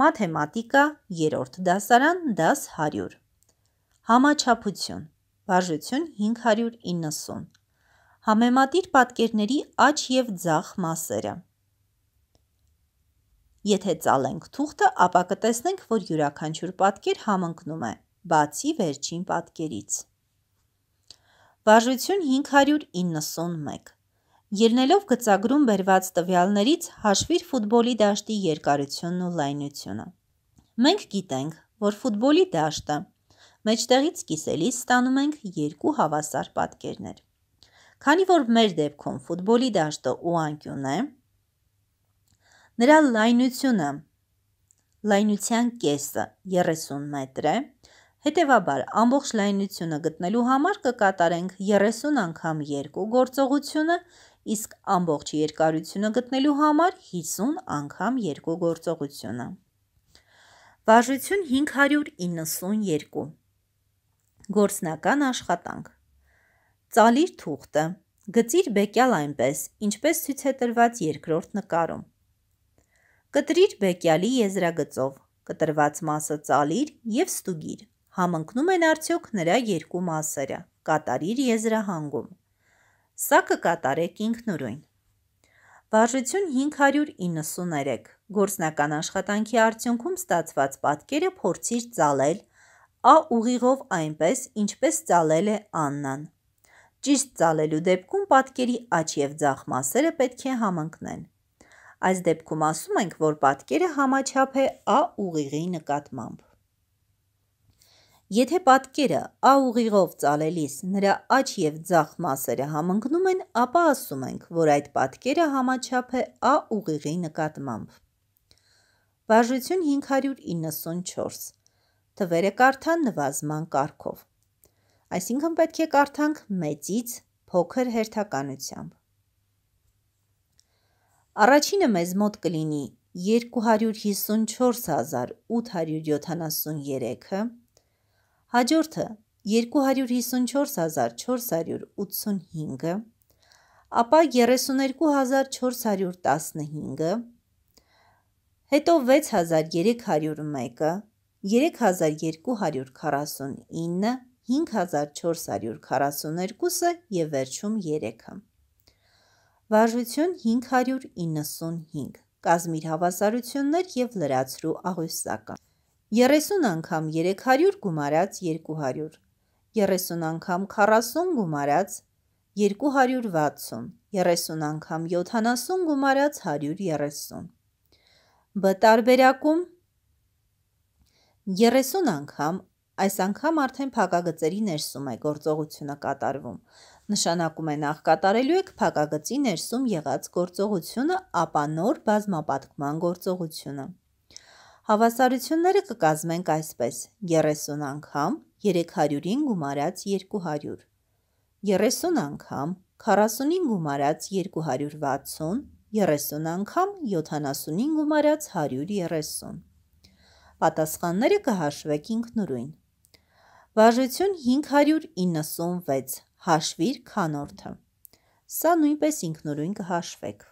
մաթեմատիկա 3-րդ դասարան, դաս 100։ Համաչափություն. Բաժություն 590։ Համեմատիր պատկերների աջ և ձախ մասերը։ Եթե ծալենք թուղթը, ապա կտեսնենք, որ յուրաքանչյուր պատկեր համընկնում է, բացի վերջին պատկերից։ Բաժություն 591 Ելնելով գծագրում բերված տվյալներից հաշվիր ֆուտբոլի դաշտի երկարությունն ու լայնությունը։ Մենք գիտենք, որ ֆուտբոլի դաշտը մեջտեղից կիսելիս ստանում ենք երկու հավասար պատկերներ։ Քանի որ մեր դեպքում ֆուտբոլի դաշտը ու անկյուն է, նրա լայնությունը լայնության կեսը 30 մետր է, Հետևաբար, ամբողջ լայնությունը գտնելու համար կկատարենք 30 անգամ 2 գործողությունը իսկ ամբողջ երկարությունը գտնելու համար 50 անգամ երկու գործողությունը։ Վարժություն 592 Գործնական աշխատանք Ծալիր թուղթը Գծիր բեկյալ այնպես, ինչպես ցույց է տրված երկրորդ նկարում։ Կտրիր բեկյալի եզրագծով, կտրված մասը ծալիր և ստուգիր, համընկնում են արդյոք նրա երկու մասերը, կատարիր եզրահանգում։ Սա կկատարեք ինքնուրույն։ Վարժություն 593 գործնական աշխատանքի արդյունքում ստացված պատկերը փորձիր ծալել Ա ուղիղով այնպես, ինչպես ծալել է Աննան։ Ճիշտ ծալելու դեպքում պատկերի աչ և ձախ մասերը պետք է համընկնեն։ Այս դեպքում ասում ենք, որ պատկերը համաչափ է Ա ուղիղի նկատմամբ։ Եթե պատկերը ա ուղիղով ծալելիս նրա աչ եւ ձախ մասերը համընկնում են, ապա ասում ենք, որ այդ պատկերը համաչափ է ա ուղիղի նկատմամբ։ Բաժություն 594 Թվերը կարդան նվազման կարգով։ Այսինքն պետք է կարդանք մեծից փոքր հերթականությամբ։ Առաջինը մեզ մոտ կլինի 254873-ը, Հաջորդը 254485-ը, ապա 32415-ը, հետո 6301-ը, 3249-ը, 5442-ը և վերջում 3-ը։ Վարժություն 595, կազմիր հավասարություններ և լրացրու աղյուսակը։ 30 անգամ 300 գումարած 200, 30 անգամ 40 գումարած 260, 30 անգամ 70 գումարած 130։ Բ տարբերակում 30 անգամ, այս անգամ արդեն փակագծերի ներսում է գործողությունը կատարվում։ Նշանակում է նախ կատարելու եք փակագծի ներսում եղած գործողությունը, ապա նոր բազմապատկման գործողությունը։ Հավասարությունները կկազմենք այսպես. 30 անգամ 300-ին գումարած 200, 30 անգամ 40-ին գումարած 260, 30 անգամ 70-ին գումարած 130։ Պատասխանները կհաշվեք ինքնուրույն։ Վաժություն 596 հաշվիր քանորդը։ Սա նույնպես ինքնուրույն կհաշվեք։